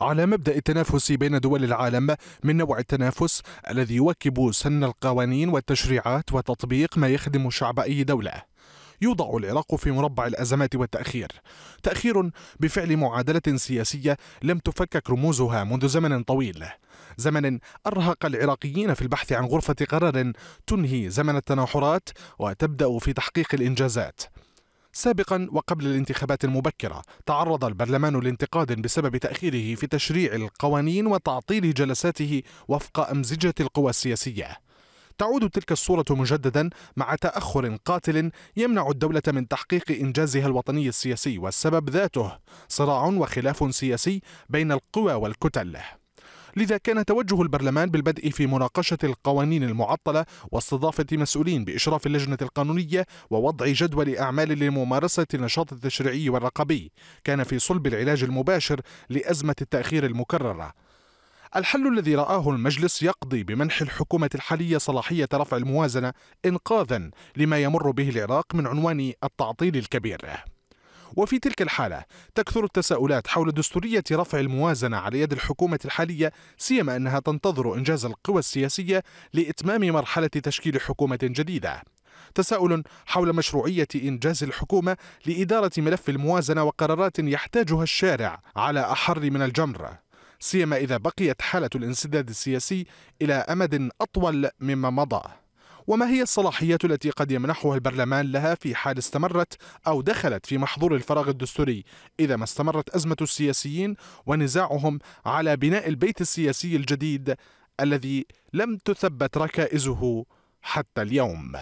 على مبدأ التنافس بين دول العالم من نوع التنافس الذي يواكب سن القوانين والتشريعات وتطبيق ما يخدم شعب أي دولة يوضع العراق في مربع الأزمات والتأخير تأخير بفعل معادلة سياسية لم تفكك رموزها منذ زمن طويل زمن أرهق العراقيين في البحث عن غرفة قرار تنهي زمن التناحرات وتبدأ في تحقيق الإنجازات سابقا وقبل الانتخابات المبكرة تعرض البرلمان لانتقاد بسبب تأخيره في تشريع القوانين وتعطيل جلساته وفق أمزجة القوى السياسية تعود تلك الصورة مجددا مع تأخر قاتل يمنع الدولة من تحقيق إنجازها الوطني السياسي والسبب ذاته صراع وخلاف سياسي بين القوى والكتل لذا كان توجه البرلمان بالبدء في مناقشة القوانين المعطلة واستضافة مسؤولين بإشراف اللجنة القانونية ووضع جدول أعمال لممارسة النشاط التشريعي والرقابي كان في صلب العلاج المباشر لأزمة التأخير المكررة الحل الذي رآه المجلس يقضي بمنح الحكومة الحالية صلاحية رفع الموازنة إنقاذا لما يمر به العراق من عنوان التعطيل الكبير وفي تلك الحالة تكثر التساؤلات حول دستورية رفع الموازنة على يد الحكومة الحالية سيما أنها تنتظر إنجاز القوى السياسية لإتمام مرحلة تشكيل حكومة جديدة تساؤل حول مشروعية إنجاز الحكومة لإدارة ملف الموازنة وقرارات يحتاجها الشارع على أحر من الجمر سيما إذا بقيت حالة الانسداد السياسي إلى أمد أطول مما مضى وما هي الصلاحيات التي قد يمنحها البرلمان لها في حال استمرت أو دخلت في محظور الفراغ الدستوري إذا ما استمرت أزمة السياسيين ونزاعهم على بناء البيت السياسي الجديد الذي لم تثبت ركائزه حتى اليوم